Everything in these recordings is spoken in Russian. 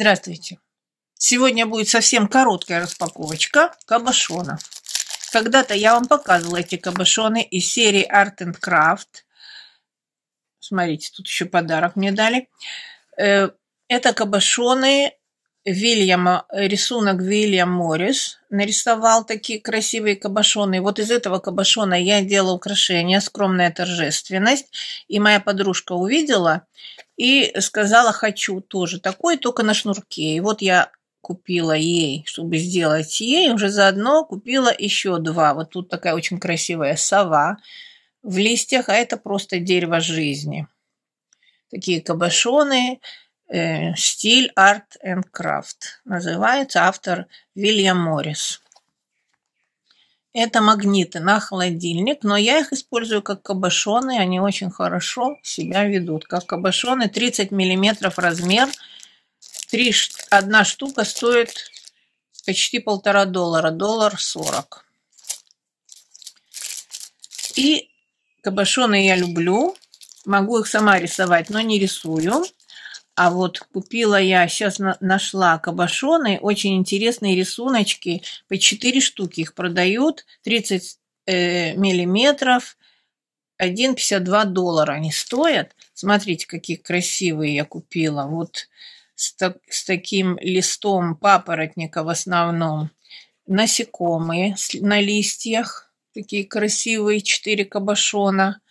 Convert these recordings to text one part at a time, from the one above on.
Здравствуйте. Сегодня будет совсем короткая распаковочка кабошона. Когда-то я вам показывала эти кабошоны из серии Art and Craft. Смотрите, тут еще подарок мне дали. Э, это кабошоны Вильяма, э, рисунок Вильям Моррис нарисовал такие красивые кабошоны. вот из этого кабошона я делала украшение «Скромная торжественность». И моя подружка увидела и сказала «хочу тоже такое только на шнурке». И вот я купила ей, чтобы сделать ей, уже заодно купила еще два. Вот тут такая очень красивая сова в листьях, а это просто дерево жизни. Такие кабошоны – Э, Стиль Art and Craft. Называется автор Вильям Моррис. Это магниты на холодильник, но я их использую как кабошоны. Они очень хорошо себя ведут. Как кабошоны 30 миллиметров размер. 3, одна штука стоит почти полтора доллара. Доллар 40. И кабошоны я люблю. Могу их сама рисовать, но не рисую. А вот купила я, сейчас нашла кабошоны, очень интересные рисуночки, по 4 штуки их продают, 30 э, миллиметров, 1,52 доллара они стоят. Смотрите, какие красивые я купила. Вот с, так, с таким листом папоротника в основном. Насекомые на листьях. Такие красивые четыре кабошона.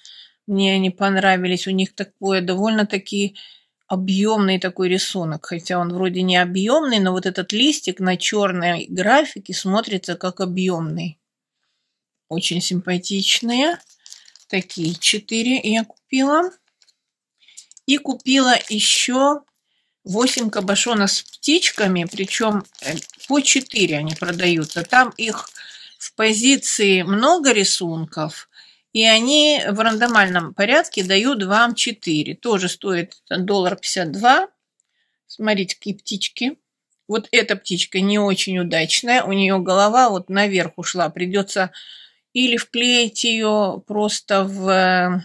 Мне они понравились. У них такое довольно-таки объемный такой рисунок, хотя он вроде не объемный, но вот этот листик на черной графике смотрится как объемный. Очень симпатичные. Такие четыре я купила. И купила еще 8 кабошона с птичками, причем э, по 4 они продаются. Там их в позиции много рисунков, и они в рандомальном порядке дают вам 4. Тоже стоит доллар 52. Смотрите, какие птички. Вот эта птичка не очень удачная. У нее голова вот наверх ушла. Придется или вклеить ее просто в э,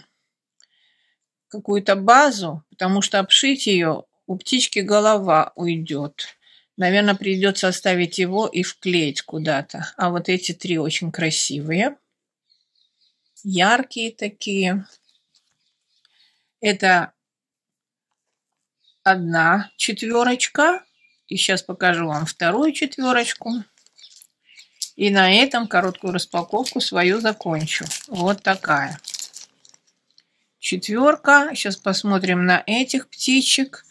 какую-то базу, потому что обшить ее у птички голова уйдет. Наверное, придется оставить его и вклеить куда-то. А вот эти три очень красивые яркие такие. Это одна четверочка. И сейчас покажу вам вторую четверочку. И на этом короткую распаковку свою закончу. Вот такая. Четверка. Сейчас посмотрим на этих птичек.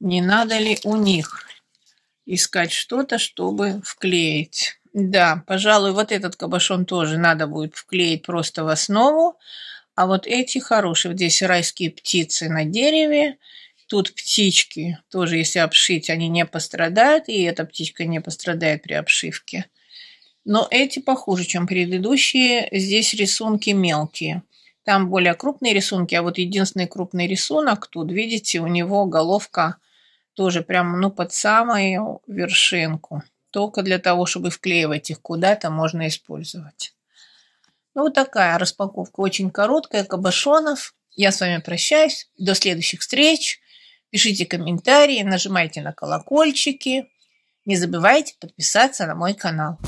Не надо ли у них искать что-то, чтобы вклеить. Да, пожалуй, вот этот кабошон тоже надо будет вклеить просто в основу. А вот эти хорошие, вот здесь райские птицы на дереве, тут птички тоже, если обшить, они не пострадают, и эта птичка не пострадает при обшивке. Но эти похуже, чем предыдущие. Здесь рисунки мелкие. Там более крупные рисунки, а вот единственный крупный рисунок тут, видите, у него головка тоже прямо ну, под самую вершинку только для того, чтобы вклеивать их куда-то, можно использовать. Ну, вот такая распаковка очень короткая, кабошонов. Я с вами прощаюсь. До следующих встреч. Пишите комментарии, нажимайте на колокольчики. Не забывайте подписаться на мой канал.